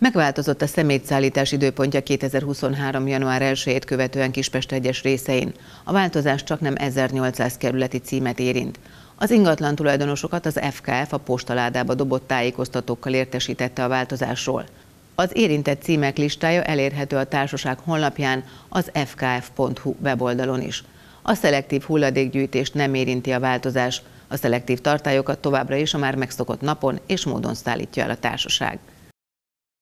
Megváltozott a szemétszállítás időpontja 2023. január 1-ét követően Kispest egyes részein. A változás csak nem 1800 kerületi címet érint. Az ingatlan tulajdonosokat az FKF a postaládába dobott tájékoztatókkal értesítette a változásról. Az érintett címek listája elérhető a társaság honlapján, az fkf.hu weboldalon is. A szelektív hulladékgyűjtést nem érinti a változás, a szelektív tartályokat továbbra is a már megszokott napon és módon szállítja el a társaság.